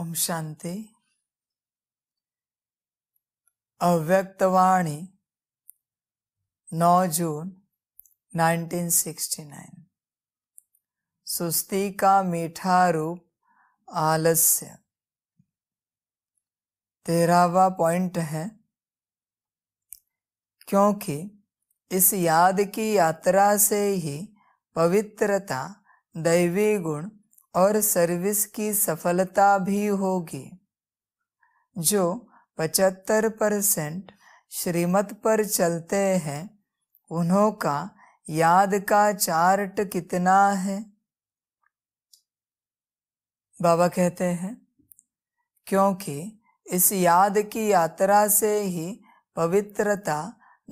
ओम शांति अव्यक्तवाणी 9 जून 1969 सुस्ती का मीठा रूप आलस्य तेरहवा पॉइंट है क्योंकि इस याद की यात्रा से ही पवित्रता दैवी गुण और सर्विस की सफलता भी होगी जो 75 परसेंट श्रीमत पर चलते हैं उन्हों का याद का चार्ट कितना है बाबा कहते हैं क्योंकि इस याद की यात्रा से ही पवित्रता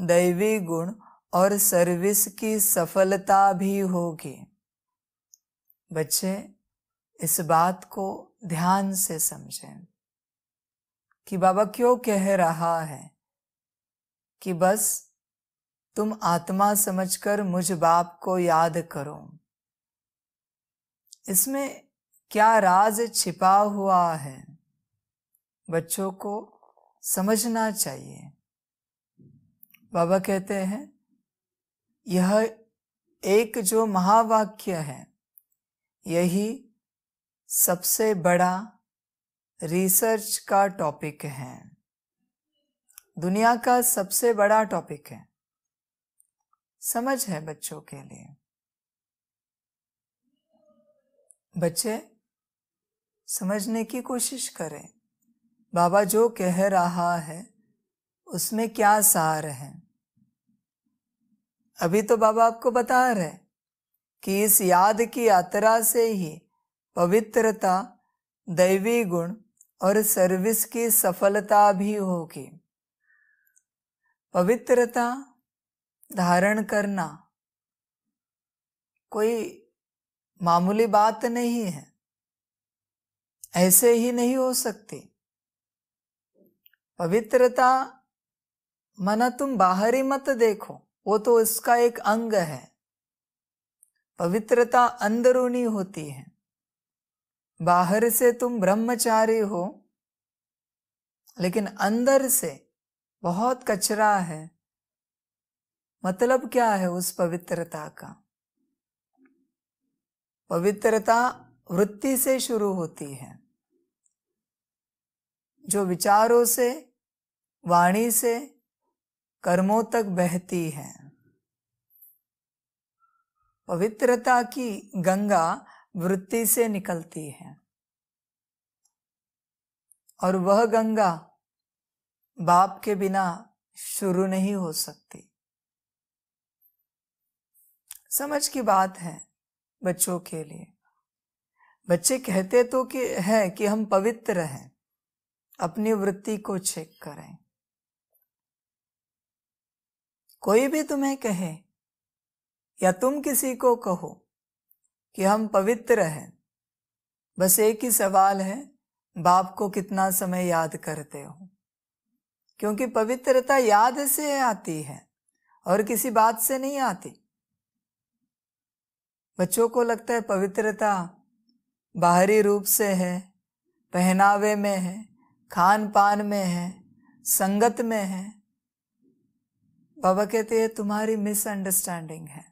दैवी गुण और सर्विस की सफलता भी होगी बच्चे इस बात को ध्यान से समझें कि बाबा क्यों कह रहा है कि बस तुम आत्मा समझकर मुझ बाप को याद करो इसमें क्या राज छिपा हुआ है बच्चों को समझना चाहिए बाबा कहते हैं यह एक जो महावाक्य है यही सबसे बड़ा रिसर्च का टॉपिक है दुनिया का सबसे बड़ा टॉपिक है समझ है बच्चों के लिए बच्चे समझने की कोशिश करें बाबा जो कह रहा है उसमें क्या सार है अभी तो बाबा आपको बता रहे कि इस याद की यात्रा से ही पवित्रता दैवी गुण और सर्विस की सफलता भी होगी पवित्रता धारण करना कोई मामूली बात नहीं है ऐसे ही नहीं हो सकती पवित्रता मना तुम बाहरी मत देखो वो तो इसका एक अंग है पवित्रता अंदरूनी होती है बाहर से तुम ब्रह्मचारी हो लेकिन अंदर से बहुत कचरा है मतलब क्या है उस पवित्रता का पवित्रता वृत्ति से शुरू होती है जो विचारों से वाणी से कर्मों तक बहती है पवित्रता की गंगा वृत्ति से निकलती है और वह गंगा बाप के बिना शुरू नहीं हो सकती समझ की बात है बच्चों के लिए बच्चे कहते तो कि है कि हम पवित्र हैं अपनी वृत्ति को चेक करें कोई भी तुम्हें कहे या तुम किसी को कहो कि हम पवित्र हैं बस एक ही सवाल है बाप को कितना समय याद करते हो क्योंकि पवित्रता याद से आती है और किसी बात से नहीं आती बच्चों को लगता है पवित्रता बाहरी रूप से है पहनावे में है खान पान में है संगत में है बाबा कहते हैं तुम्हारी मिसअंडरस्टैंडिंग है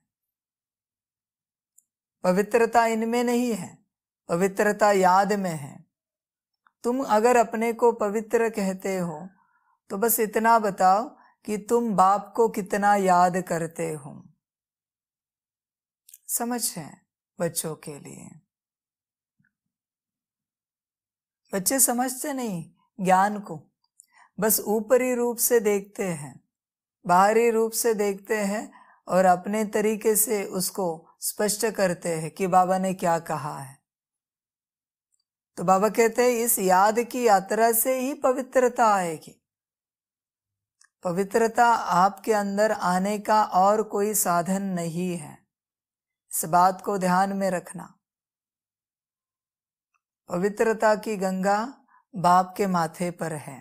पवित्रता इनमें नहीं है पवित्रता याद में है तुम अगर अपने को पवित्र कहते हो तो बस इतना बताओ कि तुम बाप को कितना याद करते हो समझ है बच्चों के लिए बच्चे समझते नहीं ज्ञान को बस ऊपरी रूप से देखते हैं बाहरी रूप से देखते हैं और अपने तरीके से उसको स्पष्ट करते हैं कि बाबा ने क्या कहा है तो बाबा कहते हैं इस याद की यात्रा से ही पवित्रता आएगी पवित्रता आपके अंदर आने का और कोई साधन नहीं है इस बात को ध्यान में रखना पवित्रता की गंगा बाप के माथे पर है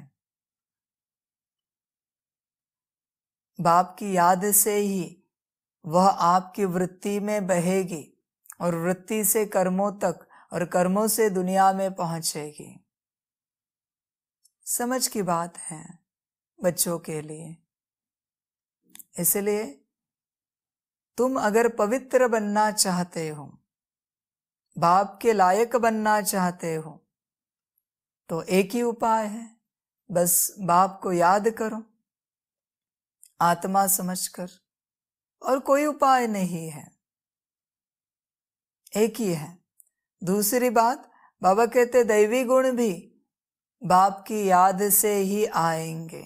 बाप की याद से ही वह आपकी वृत्ति में बहेगी और वृत्ति से कर्मों तक और कर्मों से दुनिया में पहुंचेगी समझ की बात है बच्चों के लिए इसलिए तुम अगर पवित्र बनना चाहते हो बाप के लायक बनना चाहते हो तो एक ही उपाय है बस बाप को याद करो आत्मा समझकर और कोई उपाय नहीं है एक ही है दूसरी बात बाबा कहते दैवी गुण भी बाप की याद से ही आएंगे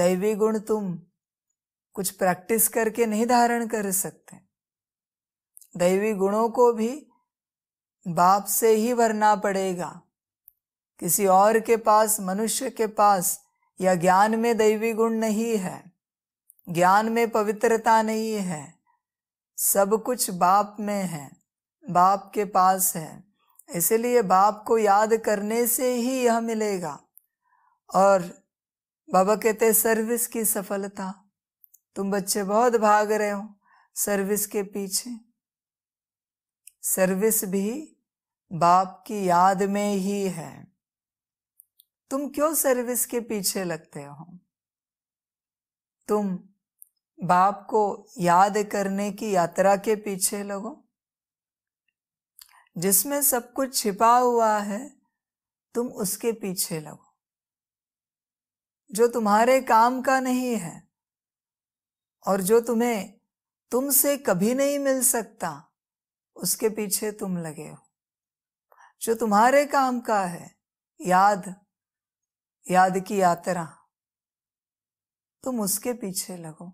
दैवी गुण तुम कुछ प्रैक्टिस करके नहीं धारण कर सकते दैवी गुणों को भी बाप से ही भरना पड़ेगा किसी और के पास मनुष्य के पास या ज्ञान में दैवी गुण नहीं है ज्ञान में पवित्रता नहीं है सब कुछ बाप में है बाप के पास है इसलिए बाप को याद करने से ही यह मिलेगा और बाबा कहते सर्विस की सफलता तुम बच्चे बहुत भाग रहे हो सर्विस के पीछे सर्विस भी बाप की याद में ही है तुम क्यों सर्विस के पीछे लगते हो तुम बाप को याद करने की यात्रा के पीछे लगो जिसमें सब कुछ छिपा हुआ है तुम उसके पीछे लगो जो तुम्हारे काम का नहीं है और जो तुम्हें तुमसे कभी नहीं मिल सकता उसके पीछे तुम लगे हो जो तुम्हारे काम का है याद याद की यात्रा तुम उसके पीछे लगो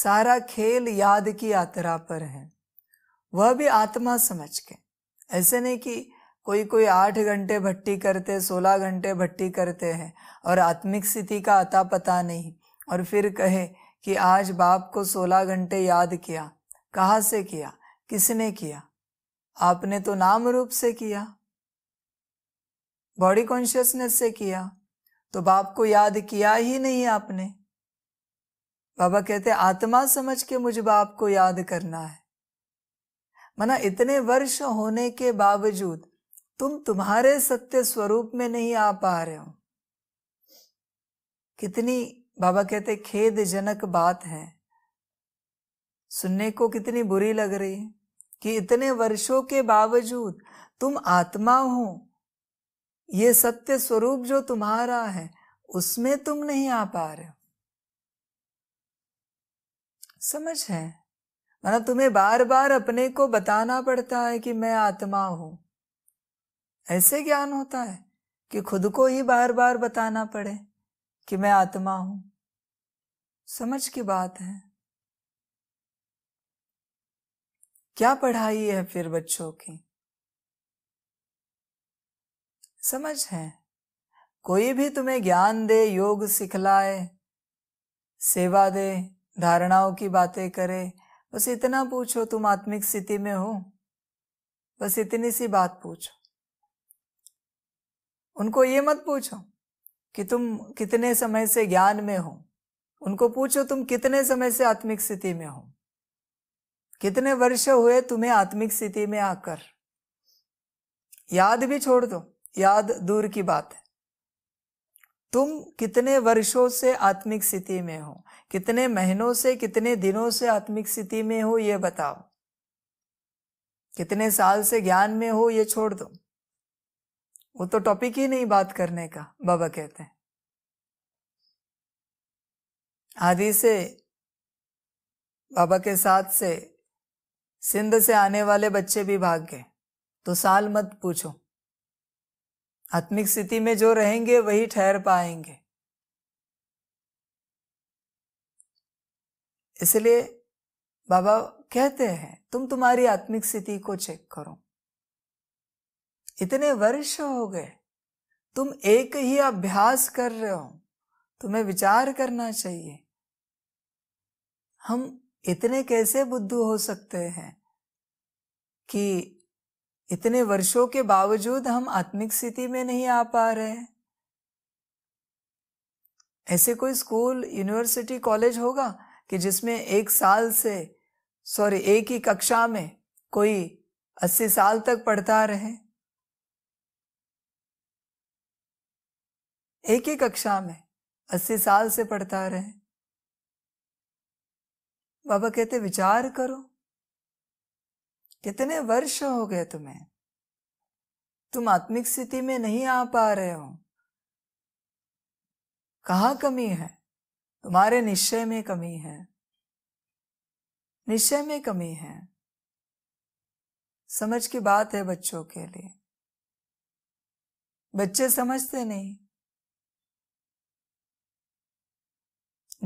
सारा खेल याद की यात्रा पर है वह भी आत्मा समझ के ऐसे नहीं कि कोई कोई आठ घंटे भट्टी करते सोलह घंटे भट्टी करते हैं और आत्मिक स्थिति का अता पता नहीं और फिर कहे कि आज बाप को सोलह घंटे याद किया कहाँ से किया किसने किया आपने तो नाम रूप से किया बॉडी कॉन्शियसनेस से किया तो बाप को याद किया ही नहीं आपने बाबा कहते आत्मा समझ के मुझ बाप को याद करना है मना इतने वर्ष होने के बावजूद तुम तुम्हारे सत्य स्वरूप में नहीं आ पा रहे हो कितनी बाबा कहते खेद जनक बात है सुनने को कितनी बुरी लग रही है कि इतने वर्षों के बावजूद तुम आत्मा हो ये सत्य स्वरूप जो तुम्हारा है उसमें तुम नहीं आ पा रहे हो समझ है माना मतलब तुम्हें बार बार अपने को बताना पड़ता है कि मैं आत्मा हूं ऐसे ज्ञान होता है कि खुद को ही बार बार बताना पड़े कि मैं आत्मा हूं समझ की बात है क्या पढ़ाई है फिर बच्चों की समझ है कोई भी तुम्हें ज्ञान दे योग सिखलाए सेवा दे धारणाओं की बातें करे बस इतना पूछो तुम आत्मिक स्थिति में हो बस इतनी सी बात पूछो उनको ये मत पूछो कि तुम कितने समय से ज्ञान में हो उनको पूछो तुम कितने समय से आत्मिक स्थिति में हो कितने वर्ष हुए तुम्हें आत्मिक स्थिति में आकर याद भी छोड़ दो याद दूर की बात है तुम कितने वर्षों से आत्मिक स्थिति में हो कितने महीनों से कितने दिनों से आत्मिक स्थिति में हो ये बताओ कितने साल से ज्ञान में हो ये छोड़ दो वो तो टॉपिक ही नहीं बात करने का बाबा कहते हैं आदि से बाबा के साथ से सिंध से आने वाले बच्चे भी भाग गए तो साल मत पूछो आत्मिक स्थिति में जो रहेंगे वही ठहर पाएंगे इसलिए बाबा कहते हैं तुम तुम्हारी आत्मिक स्थिति को चेक करो इतने वर्ष हो गए तुम एक ही अभ्यास कर रहे हो तुम्हें विचार करना चाहिए हम इतने कैसे बुद्धू हो सकते हैं कि इतने वर्षों के बावजूद हम आत्मिक स्थिति में नहीं आ पा रहे ऐसे कोई स्कूल यूनिवर्सिटी कॉलेज होगा कि जिसमें एक साल से सॉरी एक ही कक्षा में कोई अस्सी साल तक पढ़ता रहे एक ही कक्षा में अस्सी साल से पढ़ता रहे बाबा कहते विचार करो कितने वर्ष हो गए तुम्हें तुम आत्मिक स्थिति में नहीं आ पा रहे हो कहा कमी है तुम्हारे निश्चय में कमी है निश्चय में कमी है समझ की बात है बच्चों के लिए बच्चे समझते नहीं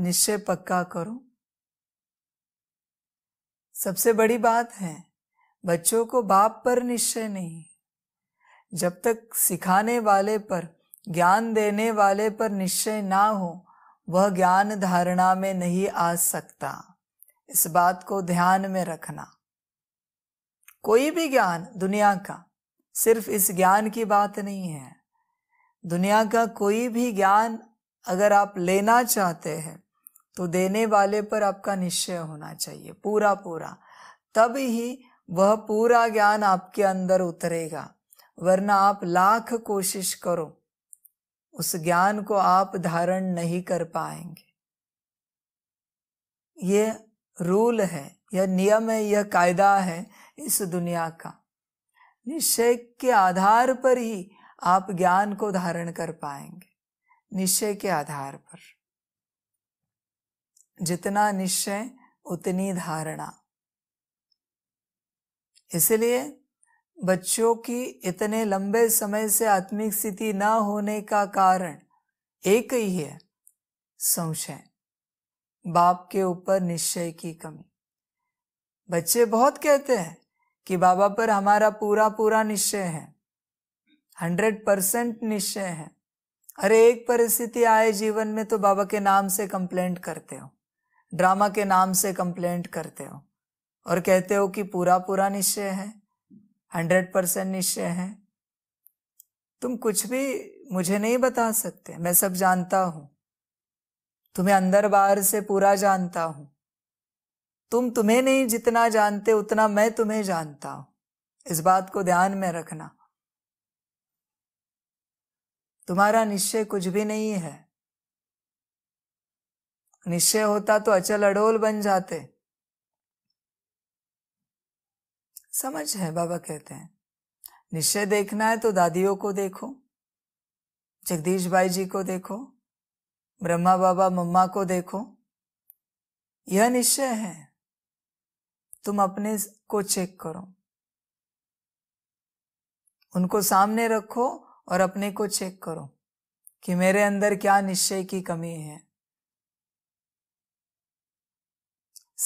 निश्चय पक्का करो सबसे बड़ी बात है बच्चों को बाप पर निश्चय नहीं जब तक सिखाने वाले पर ज्ञान देने वाले पर निश्चय ना हो वह ज्ञान धारणा में नहीं आ सकता इस बात को ध्यान में रखना कोई भी ज्ञान दुनिया का सिर्फ इस ज्ञान की बात नहीं है दुनिया का कोई भी ज्ञान अगर आप लेना चाहते हैं तो देने वाले पर आपका निश्चय होना चाहिए पूरा पूरा तब ही वह पूरा ज्ञान आपके अंदर उतरेगा वरना आप लाख कोशिश करो उस ज्ञान को आप धारण नहीं कर पाएंगे ये रूल है यह नियम है यह कायदा है इस दुनिया का निश्चय के आधार पर ही आप ज्ञान को धारण कर पाएंगे निश्चय के आधार पर जितना निश्चय उतनी धारणा इसलिए बच्चों की इतने लंबे समय से आत्मिक स्थिति ना होने का कारण एक ही है संशय बाप के ऊपर निश्चय की कमी बच्चे बहुत कहते हैं कि बाबा पर हमारा पूरा पूरा निश्चय है हंड्रेड परसेंट निश्चय है अरे एक परिस्थिति आए जीवन में तो बाबा के नाम से कंप्लेंट करते हो ड्रामा के नाम से कंप्लेंट करते हो और कहते हो कि पूरा पूरा निश्चय है हंड्रेड परसेंट निश्चय है तुम कुछ भी मुझे नहीं बता सकते मैं सब जानता हूं तुम्हें अंदर बाहर से पूरा जानता हूं तुम तुम्हें नहीं जितना जानते उतना मैं तुम्हें जानता हूं इस बात को ध्यान में रखना तुम्हारा निश्चय कुछ भी नहीं है निश्चय होता तो अचल अडोल बन जाते समझ है बाबा कहते हैं निश्चय देखना है तो दादियों को देखो जगदीश भाई जी को देखो ब्रह्मा बाबा मम्मा को देखो यह निश्चय है तुम अपने को चेक करो उनको सामने रखो और अपने को चेक करो कि मेरे अंदर क्या निश्चय की कमी है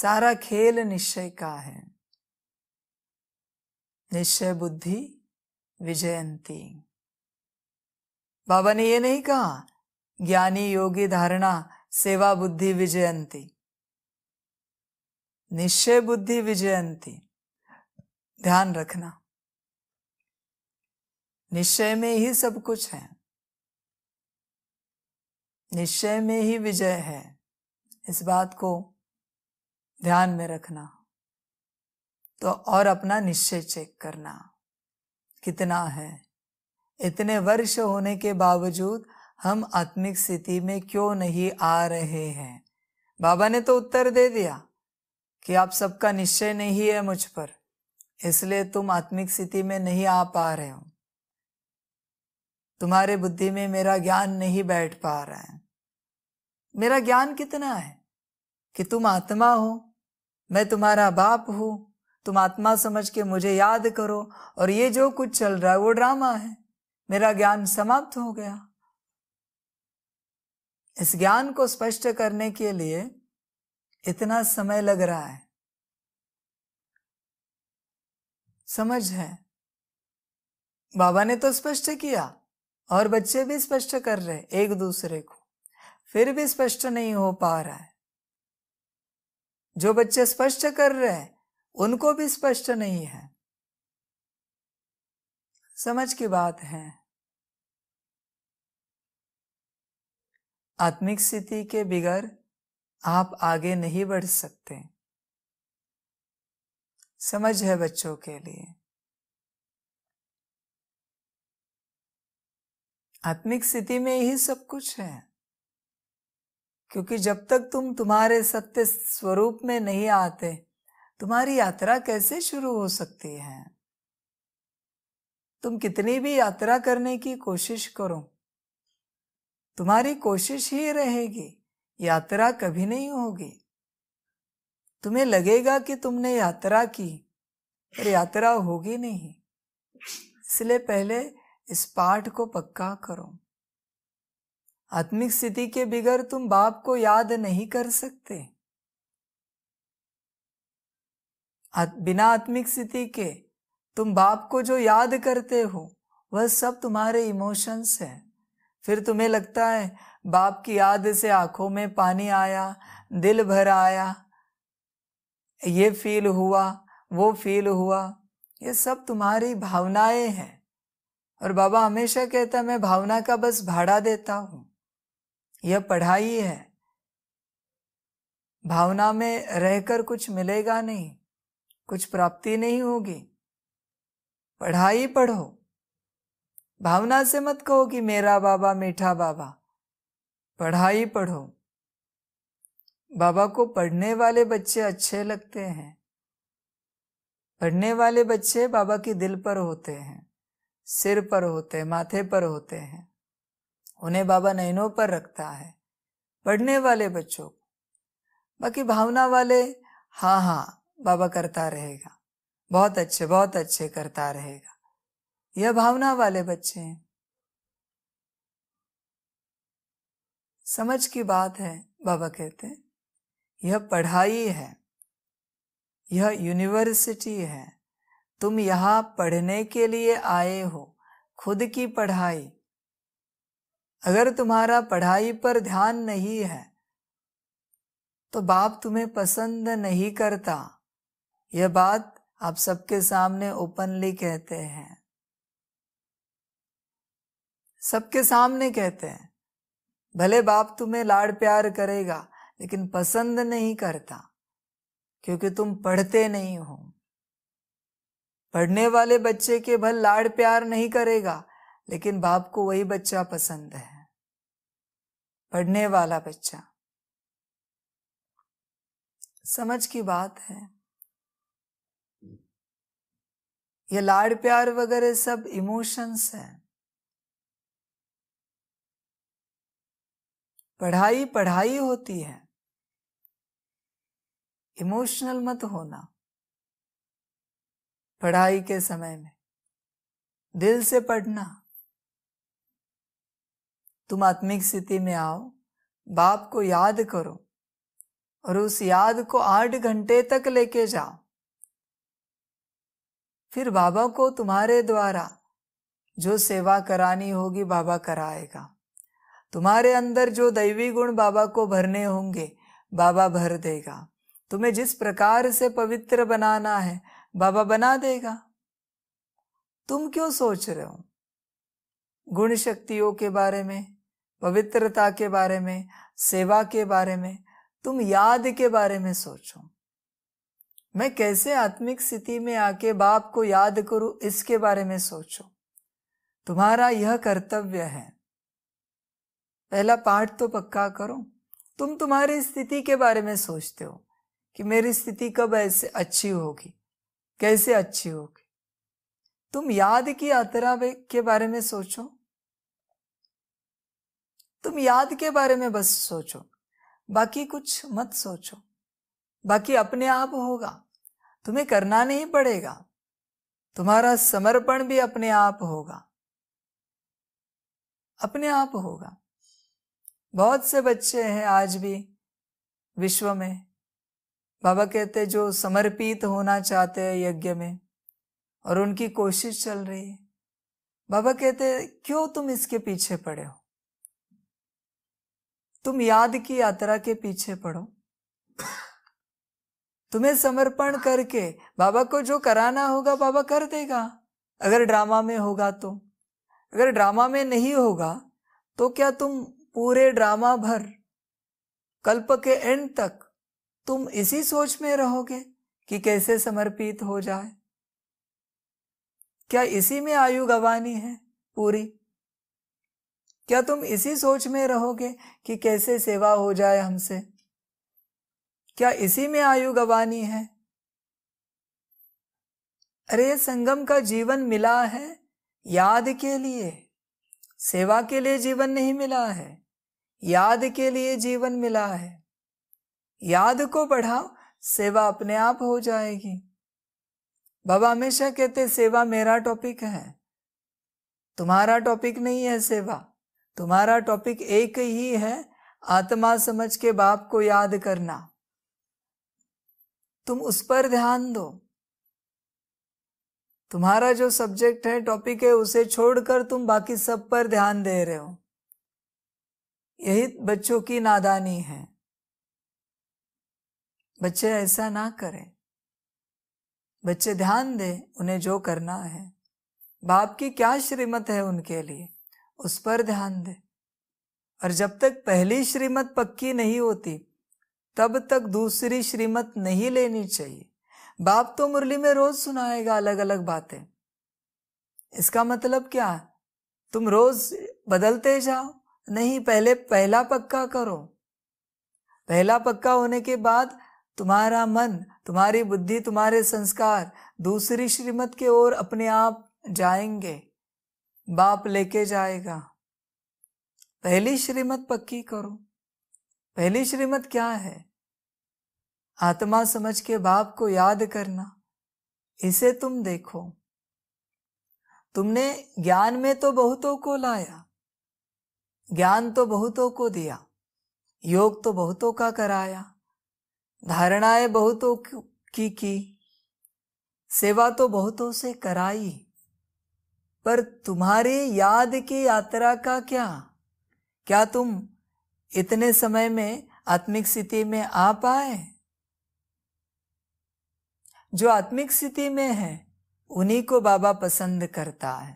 सारा खेल निश्चय का है निश्चय बुद्धि विजयंती बाबा ने ये नहीं कहा ज्ञानी योगी धारणा सेवा बुद्धि विजयंती निश्चय बुद्धि विजयंती ध्यान रखना निश्चय में ही सब कुछ है निश्चय में ही विजय है इस बात को ध्यान में रखना तो और अपना निश्चय चेक करना कितना है इतने वर्ष होने के बावजूद हम आत्मिक स्थिति में क्यों नहीं आ रहे हैं बाबा ने तो उत्तर दे दिया कि आप सबका निश्चय नहीं है मुझ पर इसलिए तुम आत्मिक स्थिति में नहीं आ पा रहे हो तुम्हारे बुद्धि में मेरा ज्ञान नहीं बैठ पा रहा है मेरा ज्ञान कितना है कि तुम आत्मा हो मैं तुम्हारा बाप हूं तुम आत्मा समझ के मुझे याद करो और ये जो कुछ चल रहा है वो ड्रामा है मेरा ज्ञान समाप्त हो गया इस ज्ञान को स्पष्ट करने के लिए इतना समय लग रहा है समझ है बाबा ने तो स्पष्ट किया और बच्चे भी स्पष्ट कर रहे एक दूसरे को फिर भी स्पष्ट नहीं हो पा रहा है जो बच्चे स्पष्ट कर रहे हैं उनको भी स्पष्ट नहीं है समझ की बात है आत्मिक स्थिति के बिगैर आप आगे नहीं बढ़ सकते समझ है बच्चों के लिए आत्मिक स्थिति में ही सब कुछ है क्योंकि जब तक तुम तुम्हारे सत्य स्वरूप में नहीं आते तुम्हारी यात्रा कैसे शुरू हो सकती है तुम कितनी भी यात्रा करने की कोशिश करो तुम्हारी कोशिश ही रहेगी यात्रा कभी नहीं होगी तुम्हें लगेगा कि तुमने यात्रा की पर यात्रा होगी नहीं इसलिए पहले इस पाठ को पक्का करो आत्मिक स्थिति के बिगैर तुम बाप को याद नहीं कर सकते बिना आत्मिक स्थिति के तुम बाप को जो याद करते हो वह सब तुम्हारे इमोशंस है फिर तुम्हें लगता है बाप की याद से आंखों में पानी आया दिल भर आया ये फील हुआ वो फील हुआ ये सब तुम्हारी भावनाएं हैं और बाबा हमेशा कहता मैं भावना का बस भाड़ा देता हूँ यह पढ़ाई है भावना में रहकर कुछ मिलेगा नहीं कुछ प्राप्ति नहीं होगी पढ़ाई पढ़ो भावना से मत कहो कि मेरा बाबा मीठा बाबा पढ़ाई पढ़ो बाबा को पढ़ने वाले बच्चे अच्छे लगते हैं पढ़ने वाले बच्चे बाबा के दिल पर होते हैं सिर पर होते हैं माथे पर होते हैं उन्हें बाबा नैनों पर रखता है पढ़ने वाले बच्चों को बाकी भावना वाले हाँ हाँ बाबा करता रहेगा बहुत अच्छे बहुत अच्छे करता रहेगा यह भावना वाले बच्चे हैं समझ की बात है बाबा कहते हैं यह पढ़ाई है यह यूनिवर्सिटी है तुम यहां पढ़ने के लिए आए हो खुद की पढ़ाई अगर तुम्हारा पढ़ाई पर ध्यान नहीं है तो बाप तुम्हें पसंद नहीं करता यह बात आप सबके सामने ओपनली कहते हैं सबके सामने कहते हैं भले बाप तुम्हें लाड़ प्यार करेगा लेकिन पसंद नहीं करता क्योंकि तुम पढ़ते नहीं हो पढ़ने वाले बच्चे के भल लाड़ प्यार नहीं करेगा लेकिन बाप को वही बच्चा पसंद है पढ़ने वाला बच्चा समझ की बात है ये लाड़ प्यार वगैरह सब इमोशंस हैं पढ़ाई पढ़ाई होती है इमोशनल मत होना पढ़ाई के समय में दिल से पढ़ना तुम आत्मिक स्थिति में आओ बाप को याद करो और उस याद को आठ घंटे तक लेके जाओ फिर बाबा को तुम्हारे द्वारा जो सेवा करानी होगी बाबा कराएगा तुम्हारे अंदर जो दैवी गुण बाबा को भरने होंगे बाबा भर देगा तुम्हें जिस प्रकार से पवित्र बनाना है बाबा बना देगा तुम क्यों सोच रहे हो गुण शक्तियों के बारे में पवित्रता के बारे में सेवा के बारे में तुम याद के बारे में सोचो मैं कैसे आत्मिक स्थिति में आके बाप को याद करूं इसके बारे में सोचो तुम्हारा यह कर्तव्य है पहला पाठ तो पक्का करो तुम तुम्हारी स्थिति के बारे में सोचते हो कि मेरी स्थिति कब ऐसे अच्छी होगी कैसे अच्छी होगी तुम याद की यात्रा के बारे में सोचो तुम याद के बारे में बस सोचो बाकी कुछ मत सोचो बाकी अपने आप होगा तुम्हें करना नहीं पड़ेगा तुम्हारा समर्पण भी अपने आप होगा अपने आप होगा बहुत से बच्चे हैं आज भी विश्व में बाबा कहते जो समर्पित होना चाहते हैं यज्ञ में और उनकी कोशिश चल रही है बाबा कहते क्यों तुम इसके पीछे पड़े हो तुम याद की यात्रा के पीछे पड़ो तुम्हें समर्पण करके बाबा को जो कराना होगा बाबा कर देगा अगर ड्रामा में होगा तो अगर ड्रामा में नहीं होगा तो क्या तुम पूरे ड्रामा भर कल्प के एंड तक तुम इसी सोच में रहोगे कि कैसे समर्पित हो जाए क्या इसी में आयु गवानी है पूरी क्या तुम इसी सोच में रहोगे कि कैसे सेवा हो जाए हमसे क्या इसी में आयु गवानी है अरे संगम का जीवन मिला है याद के लिए सेवा के लिए जीवन नहीं मिला है याद के लिए जीवन मिला है याद को बढ़ाओ सेवा अपने आप हो जाएगी बाबा हमेशा कहते सेवा मेरा टॉपिक है तुम्हारा टॉपिक नहीं है सेवा तुम्हारा टॉपिक एक ही है आत्मा समझ के बाप को याद करना तुम उस पर ध्यान दो तुम्हारा जो सब्जेक्ट है टॉपिक है उसे छोड़कर तुम बाकी सब पर ध्यान दे रहे हो यही बच्चों की नादानी है बच्चे ऐसा ना करें बच्चे ध्यान दें उन्हें जो करना है बाप की क्या श्रीमत है उनके लिए उस पर ध्यान दे और जब तक पहली श्रीमत पक्की नहीं होती तब तक दूसरी श्रीमत नहीं लेनी चाहिए बाप तो मुरली में रोज सुनाएगा अलग अलग बातें इसका मतलब क्या है तुम रोज बदलते जाओ नहीं पहले पहला पक्का करो पहला पक्का होने के बाद तुम्हारा मन तुम्हारी बुद्धि तुम्हारे संस्कार दूसरी श्रीमत के ओर अपने आप जाएंगे बाप लेके जाएगा पहली श्रीमत पक्की करो पहली श्रीमत क्या है आत्मा समझ के बाप को याद करना इसे तुम देखो तुमने ज्ञान में तो बहुतों को लाया ज्ञान तो बहुतों को दिया योग तो बहुतों का कराया धारणाएं बहुतों की की सेवा तो बहुतों से कराई पर तुम्हारी याद की यात्रा का क्या क्या तुम इतने समय में आत्मिक स्थिति में आ पाए जो आत्मिक स्थिति में है उन्हीं को बाबा पसंद करता है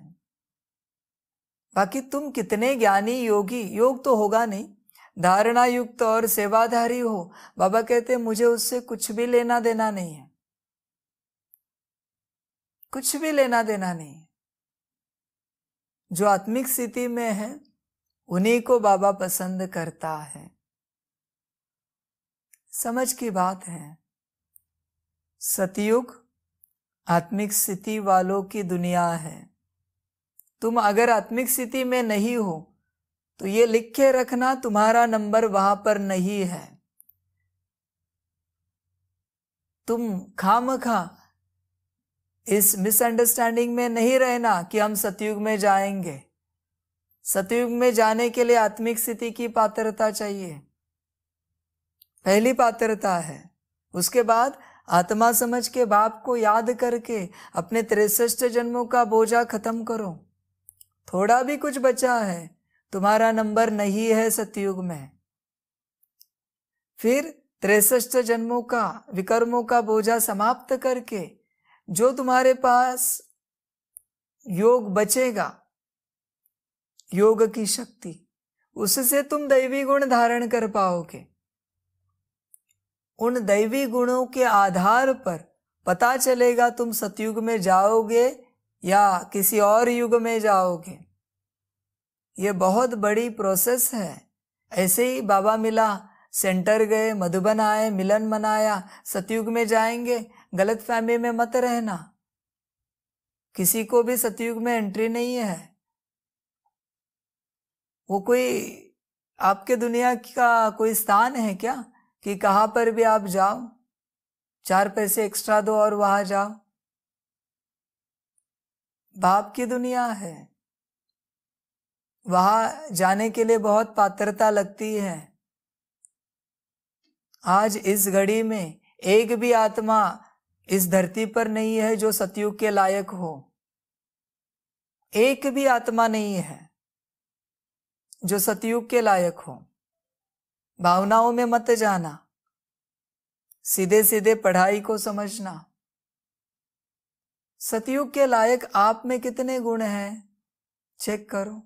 बाकी तुम कितने ज्ञानी योगी योग तो होगा नहीं धारणा युक्त और सेवाधारी हो बाबा कहते मुझे उससे कुछ भी लेना देना नहीं है कुछ भी लेना देना नहीं है जो आत्मिक स्थिति में है उन्हीं को बाबा पसंद करता है समझ की बात है सतयुग आत्मिक स्थिति वालों की दुनिया है तुम अगर आत्मिक स्थिति में नहीं हो तो ये लिख के रखना तुम्हारा नंबर वहां पर नहीं है तुम खाम खा इस मिसअंडरस्टैंडिंग में नहीं रहना कि हम सतयुग में जाएंगे सतयुग में जाने के लिए आत्मिक स्थिति की पात्रता चाहिए पहली पात्रता है उसके बाद आत्मा समझ के बाप को याद करके अपने तिरसठ जन्मों का बोझा खत्म करो थोड़ा भी कुछ बचा है तुम्हारा नंबर नहीं है सतयुग में फिर त्रेसठ जन्मों का विकर्मों का बोझा समाप्त करके जो तुम्हारे पास योग बचेगा योग की शक्ति उससे तुम दैवी गुण धारण कर पाओगे उन दैवी गुणों के आधार पर पता चलेगा तुम सतयुग में जाओगे या किसी और युग में जाओगे ये बहुत बड़ी प्रोसेस है ऐसे ही बाबा मिला सेंटर गए मधुबन आए मिलन मनाया सतयुग में जाएंगे गलत फैमिली में मत रहना किसी को भी सतयुग में एंट्री नहीं है वो कोई आपके दुनिया का कोई स्थान है क्या कि कहा पर भी आप जाओ चार पैसे एक्स्ट्रा दो और वहां जाओ बाप की दुनिया है वहां जाने के लिए बहुत पात्रता लगती है आज इस घड़ी में एक भी आत्मा इस धरती पर नहीं है जो सतयुग के लायक हो एक भी आत्मा नहीं है जो सतयुग के लायक हो भावनाओं में मत जाना सीधे सीधे पढ़ाई को समझना सतयुग के लायक आप में कितने गुण हैं चेक करो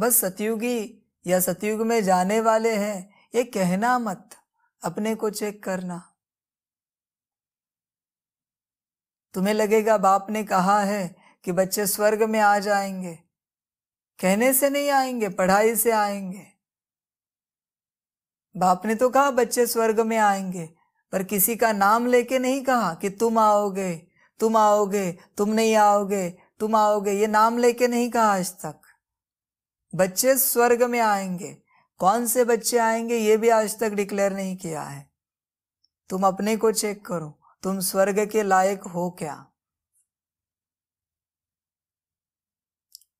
बस सतयुगी या सतयुग में जाने वाले हैं ये कहना मत अपने को चेक करना तुम्हें लगेगा बाप ने कहा है कि बच्चे स्वर्ग में आ जाएंगे कहने से नहीं आएंगे पढ़ाई से आएंगे बाप ने तो कहा बच्चे स्वर्ग में आएंगे पर किसी का नाम लेके नहीं कहा कि तुम आओगे तुम आओगे तुम नहीं आओगे तुम आओगे ये नाम लेके नहीं कहा आज तक बच्चे स्वर्ग में आएंगे कौन से बच्चे आएंगे ये भी आज तक डिक्लेयर नहीं किया है तुम अपने को चेक करो तुम स्वर्ग के लायक हो क्या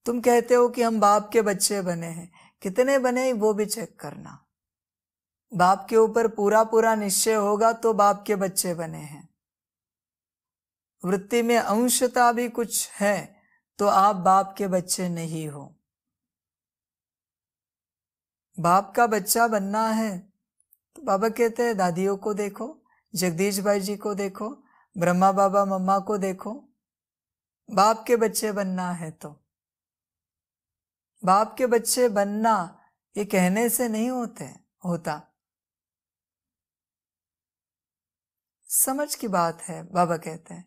तुम कहते हो कि हम बाप के बच्चे बने हैं कितने बने वो भी चेक करना बाप के ऊपर पूरा पूरा निश्चय होगा तो बाप के बच्चे बने हैं वृत्ति में अंशता भी कुछ है तो आप बाप के बच्चे नहीं हो बाप का बच्चा बनना है तो बाबा कहते हैं दादियों को देखो जगदीश भाई जी को देखो ब्रह्मा बाबा मम्मा को देखो बाप के बच्चे बनना है तो बाप के बच्चे बनना ये कहने से नहीं होते होता समझ की बात है बाबा कहते हैं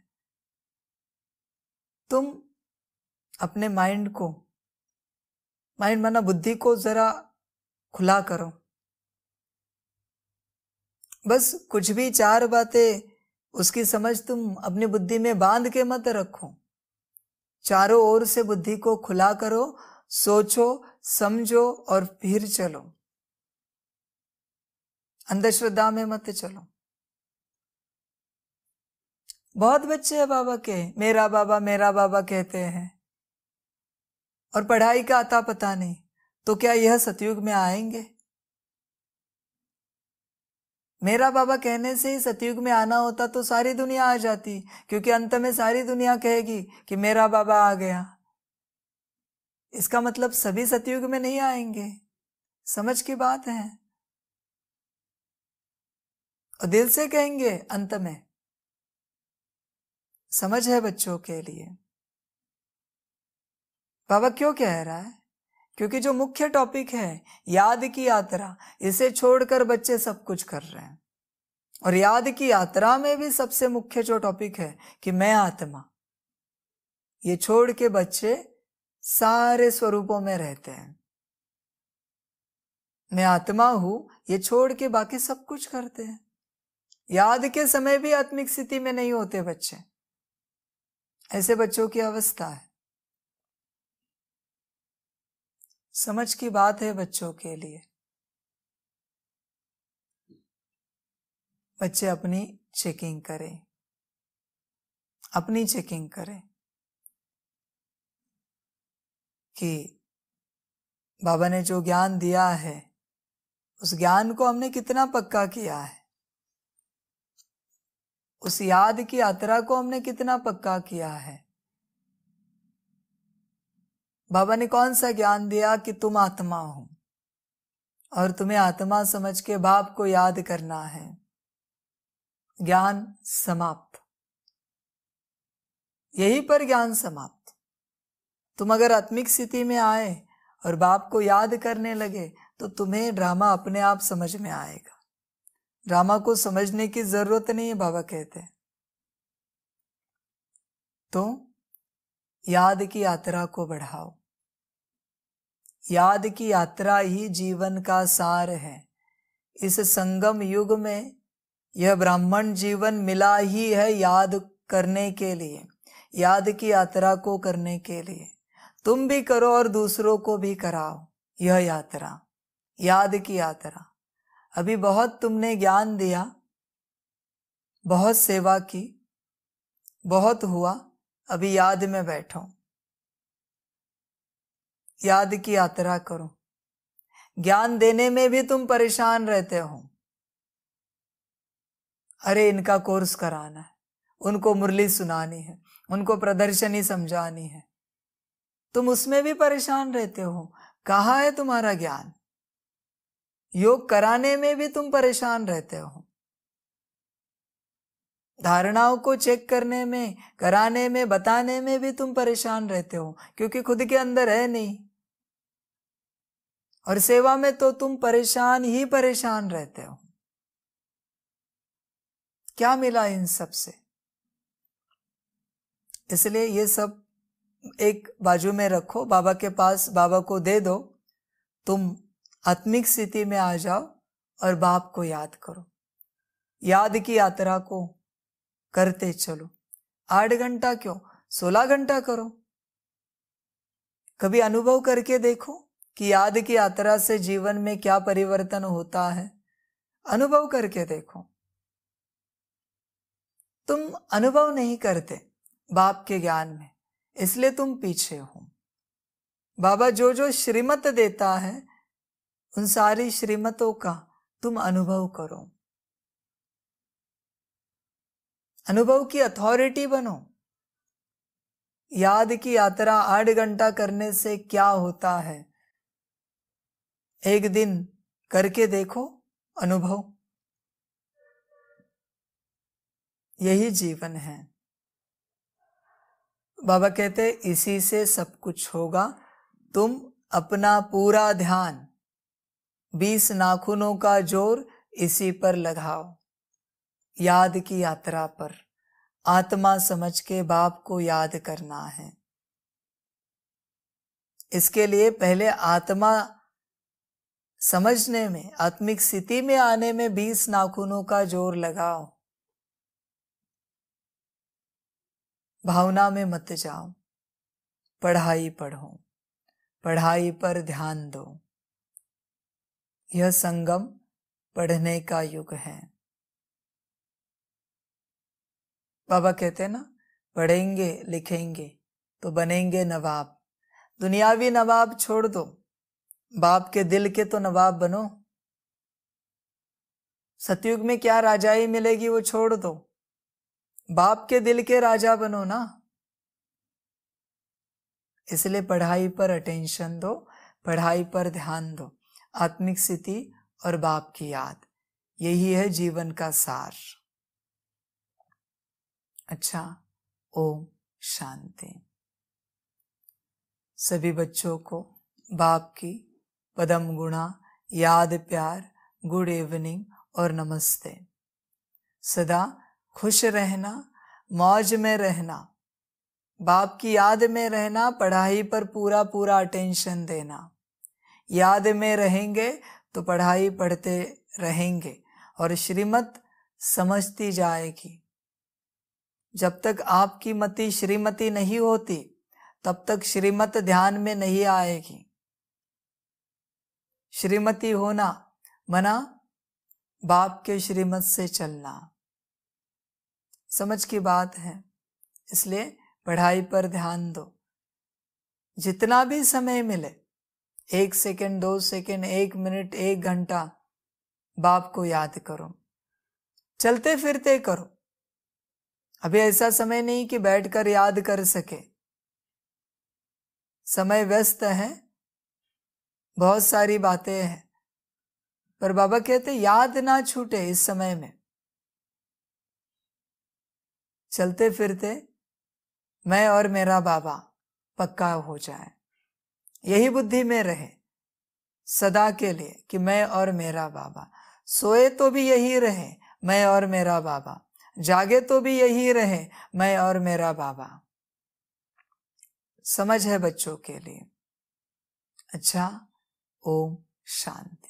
तुम अपने माइंड को माइंड माना बुद्धि को जरा खुला करो बस कुछ भी चार बातें उसकी समझ तुम अपनी बुद्धि में बांध के मत रखो चारों ओर से बुद्धि को खुला करो सोचो समझो और फिर चलो अंधश्रद्धा में मत चलो बहुत बच्चे हैं बाबा के मेरा बाबा मेरा बाबा कहते हैं और पढ़ाई का आता पता नहीं तो क्या यह सतयुग में आएंगे मेरा बाबा कहने से ही सतयुग में आना होता तो सारी दुनिया आ जाती क्योंकि अंत में सारी दुनिया कहेगी कि मेरा बाबा आ गया इसका मतलब सभी सतयुग में नहीं आएंगे समझ की बात है और दिल से कहेंगे अंत में समझ है बच्चों के लिए बाबा क्यों कह रहा है क्योंकि जो मुख्य टॉपिक है याद की यात्रा इसे छोड़कर बच्चे सब कुछ कर रहे हैं और याद की यात्रा में भी सबसे मुख्य जो टॉपिक है कि मैं आत्मा ये छोड़ के बच्चे सारे स्वरूपों में रहते हैं मैं आत्मा हूं ये छोड़ के बाकी सब कुछ करते हैं याद के समय भी आत्मिक स्थिति में नहीं होते बच्चे ऐसे बच्चों की अवस्था है समझ की बात है बच्चों के लिए बच्चे अपनी चेकिंग करें अपनी चेकिंग करें कि बाबा ने जो ज्ञान दिया है उस ज्ञान को हमने कितना पक्का किया है उस याद की यात्रा को हमने कितना पक्का किया है बाबा ने कौन सा ज्ञान दिया कि तुम आत्मा हो और तुम्हें आत्मा समझ के बाप को याद करना है ज्ञान समाप्त यही पर ज्ञान समाप्त तुम अगर आत्मिक स्थिति में आए और बाप को याद करने लगे तो तुम्हें ड्रामा अपने आप समझ में आएगा ड्रामा को समझने की जरूरत नहीं है बाबा कहते तो याद की यात्रा को बढ़ाओ याद की यात्रा ही जीवन का सार है इस संगम युग में यह ब्राह्मण जीवन मिला ही है याद करने के लिए याद की यात्रा को करने के लिए तुम भी करो और दूसरों को भी कराओ यह यात्रा याद की यात्रा अभी बहुत तुमने ज्ञान दिया बहुत सेवा की बहुत हुआ अभी याद में बैठो याद की यात्रा करो ज्ञान देने में भी तुम परेशान रहते हो अरे इनका कोर्स कराना है उनको मुरली सुनानी है उनको प्रदर्शनी समझानी है तुम उसमें भी परेशान रहते हो कहा है तुम्हारा ज्ञान योग कराने में भी तुम परेशान रहते हो धारणाओं को चेक करने में कराने में बताने में भी तुम परेशान रहते हो क्योंकि खुद के अंदर है नहीं और सेवा में तो तुम परेशान ही परेशान रहते हो क्या मिला इन सब से इसलिए ये सब एक बाजू में रखो बाबा के पास बाबा को दे दो तुम आत्मिक स्थिति में आ जाओ और बाप को याद करो याद की यात्रा को करते चलो आठ घंटा क्यों सोलह घंटा करो कभी अनुभव करके देखो कि याद की यात्रा से जीवन में क्या परिवर्तन होता है अनुभव करके देखो तुम अनुभव नहीं करते बाप के ज्ञान में इसलिए तुम पीछे हो बाबा जो जो श्रीमत देता है उन सारी श्रीमतों का तुम अनुभव करो अनुभव की अथॉरिटी बनो याद की यात्रा आठ घंटा करने से क्या होता है एक दिन करके देखो अनुभव यही जीवन है बाबा कहते इसी से सब कुछ होगा तुम अपना पूरा ध्यान बीस नाखूनों का जोर इसी पर लगाओ याद की यात्रा पर आत्मा समझ के बाप को याद करना है इसके लिए पहले आत्मा समझने में आत्मिक स्थिति में आने में बीस नाखूनों का जोर लगाओ भावना में मत जाओ पढ़ाई पढ़ो पढ़ाई पर ध्यान दो यह संगम पढ़ने का युग है बाबा कहते हैं ना पढ़ेंगे लिखेंगे तो बनेंगे नवाब दुनियावी नवाब छोड़ दो बाप के दिल के तो नवाब बनो सतयुग में क्या राजाई मिलेगी वो छोड़ दो बाप के दिल के राजा बनो ना इसलिए पढ़ाई पर अटेंशन दो पढ़ाई पर ध्यान दो आत्मिक स्थिति और बाप की याद यही है जीवन का सार अच्छा ओम शांति सभी बच्चों को बाप की पदम गुणा याद प्यार गुड इवनिंग और नमस्ते सदा खुश रहना मौज में रहना बाप की याद में रहना पढ़ाई पर पूरा पूरा अटेंशन देना याद में रहेंगे तो पढ़ाई पढ़ते रहेंगे और श्रीमत समझती जाएगी जब तक आपकी मति श्रीमती नहीं होती तब तक श्रीमत ध्यान में नहीं आएगी श्रीमती होना मना बाप के श्रीमत से चलना समझ की बात है इसलिए पढ़ाई पर ध्यान दो जितना भी समय मिले एक सेकंड दो सेकंड एक मिनट एक घंटा बाप को याद करो चलते फिरते करो अभी ऐसा समय नहीं कि बैठकर याद कर सके समय व्यस्त है बहुत सारी बातें हैं पर बाबा कहते याद ना छूटे इस समय में चलते फिरते मैं और मेरा बाबा पक्का हो जाए यही बुद्धि में रहे सदा के लिए कि मैं और मेरा बाबा सोए तो भी यही रहे मैं और मेरा बाबा जागे तो भी यही रहे मैं और मेरा बाबा समझ है बच्चों के लिए अच्छा ओम शांति